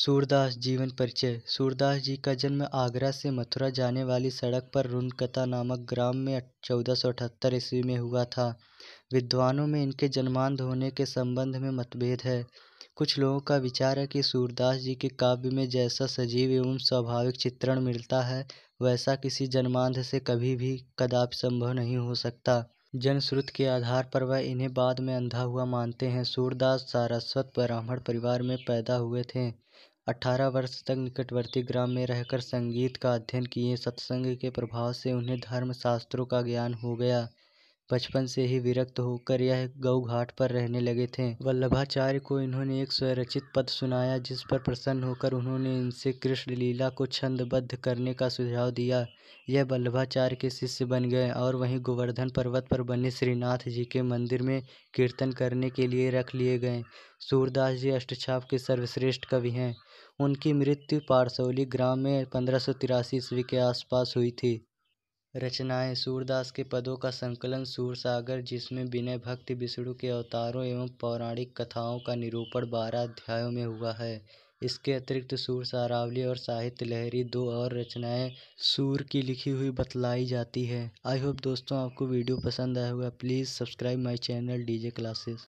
सूरदास जीवन परिचय सूरदास जी का जन्म आगरा से मथुरा जाने वाली सड़क पर रुनकता नामक ग्राम में चौदह सौ अठहत्तर ईस्वी में हुआ था विद्वानों में इनके जन्मांध होने के संबंध में मतभेद है कुछ लोगों का विचार है कि सूरदास जी के काव्य में जैसा सजीव एवं स्वाभाविक चित्रण मिलता है वैसा किसी जन्मांध से कभी भी कदापि संभव नहीं हो सकता जनश्रुति के आधार पर वह इन्हें बाद में अंधा हुआ मानते हैं सूरदास सारस्वत ब्राह्मण परिवार में पैदा हुए थे अठारह वर्ष तक निकटवर्ती ग्राम में रहकर संगीत का अध्ययन किए सत्संग के प्रभाव से उन्हें धर्मशास्त्रों का ज्ञान हो गया बचपन से ही विरक्त होकर यह घाट पर रहने लगे थे वल्लभाचार्य को इन्होंने एक स्वरचित पद सुनाया जिस पर प्रसन्न होकर उन्होंने इनसे कृष्ण लीला को छंदबद्ध करने का सुझाव दिया यह वल्लभाचार्य के शिष्य बन गए और वहीं गोवर्धन पर्वत पर बने श्रीनाथ जी के मंदिर में कीर्तन करने के लिए रख लिए गए सूरदास जी अष्टछाप के सर्वश्रेष्ठ कवि हैं उनकी मृत्यु पारसौली ग्राम में पंद्रह सौ तिरासी ईस्वी के आसपास हुई थी रचनाएँ सूरदास के पदों का संकलन सूरसागर जिसमें विनय भक्ति विष्णु के अवतारों एवं पौराणिक कथाओं का निरूपण बारह अध्यायों में हुआ है इसके अतिरिक्त सूर सारावली और साहित्य लहरी दो और रचनाएँ सूर की लिखी हुई बतलाई जाती है आई होप दोस्तों आपको वीडियो पसंद आया होगा please subscribe my channel D J classes